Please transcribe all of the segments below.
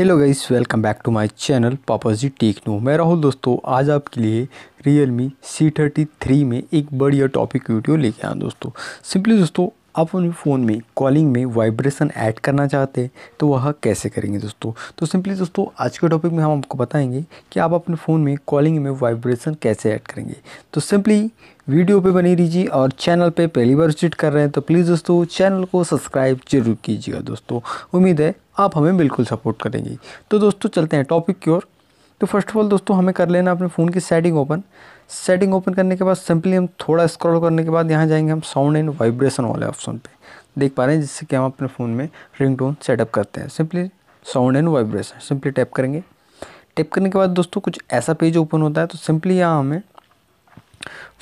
hello guys welcome back to my channel Papa ji Techno मैं राहुल दोस्तों आज आपके लिए Realme C thirty three में एक बढ़िया टॉपिक वीडियो लेके आया दोस्तों सिंपली दोस्तों आप अपने फ़ोन में कॉलिंग में वाइब्रेशन ऐड करना चाहते हैं तो वह कैसे करेंगे दोस्तों तो सिंपली दोस्तों आज के टॉपिक में हम आपको बताएंगे कि आप अपने फ़ोन में कॉलिंग में वाइब्रेशन कैसे ऐड करेंगे तो सिंपली वीडियो पे बने रहिए और चैनल पे पहली बार विजिट कर रहे हैं तो प्लीज़ दोस्तों चैनल को सब्सक्राइब जरूर कीजिएगा दोस्तों उम्मीद है आप हमें बिल्कुल सपोर्ट करेंगे तो दोस्तों चलते हैं टॉपिक की ओर तो फर्स्ट ऑफ ऑल दोस्तों हमें कर लेना अपने फ़ोन की सेटिंग ओपन सेटिंग ओपन करने के बाद सिंपली हम थोड़ा स्क्रॉल करने के बाद यहाँ जाएंगे हम साउंड एंड वाइब्रेशन वाले ऑप्शन पे देख पा रहे हैं जिससे कि हम अपने फ़ोन में रिंगटोन सेटअप करते हैं simply sound and vibration simply tap करेंगे टैप करने के बाद दोस्तों कुछ ऐसा पेज ओपन होता है तो सिंपली यहाँ हमें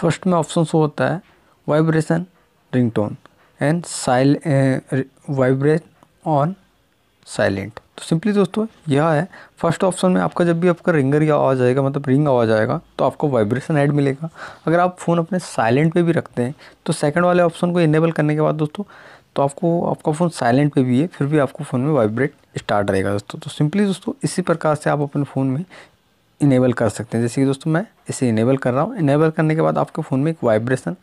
फर्स्ट में ऑप्शन शो होता है वाइब्रेशन रिंग एंड साइल वाइब्रेट ऑन साइलेंट तो सिंपली दोस्तों यह है फर्स्ट ऑप्शन में आपका जब भी आपका रिंगर या आवाज़ आएगा मतलब रिंग आवाज़ आएगा तो आपको वाइब्रेशन ऐड मिलेगा अगर आप फ़ोन अपने साइलेंट पे भी रखते हैं तो सेकंड वाले ऑप्शन को इनेबल करने के बाद दोस्तों तो आपको आपका फ़ोन साइलेंट पे भी है फिर भी आपको फ़ोन में वाइब्रेट स्टार्ट रहेगा दोस्तों तो सिंपली दोस्तों इसी प्रकार से आप अपने फ़ोन में इनेबल कर सकते हैं जैसे कि दोस्तों मैं इसे इनेबल कर रहा हूँ इनेबल करने के बाद आपके फ़ोन में एक वाइब्रेशन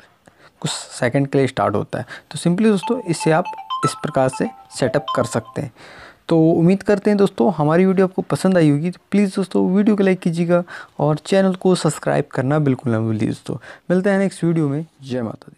कुछ सेकेंड के लिए स्टार्ट होता है तो सिंपली दोस्तों इसे आप इस प्रकार से सेटअप कर सकते हैं तो उम्मीद करते हैं दोस्तों हमारी वीडियो आपको पसंद आई होगी तो प्लीज़ दोस्तों वीडियो को लाइक कीजिएगा और चैनल को सब्सक्राइब करना बिल्कुल ना भूलिए दोस्तों मिलते हैं नेक्स्ट वीडियो में जय माता दी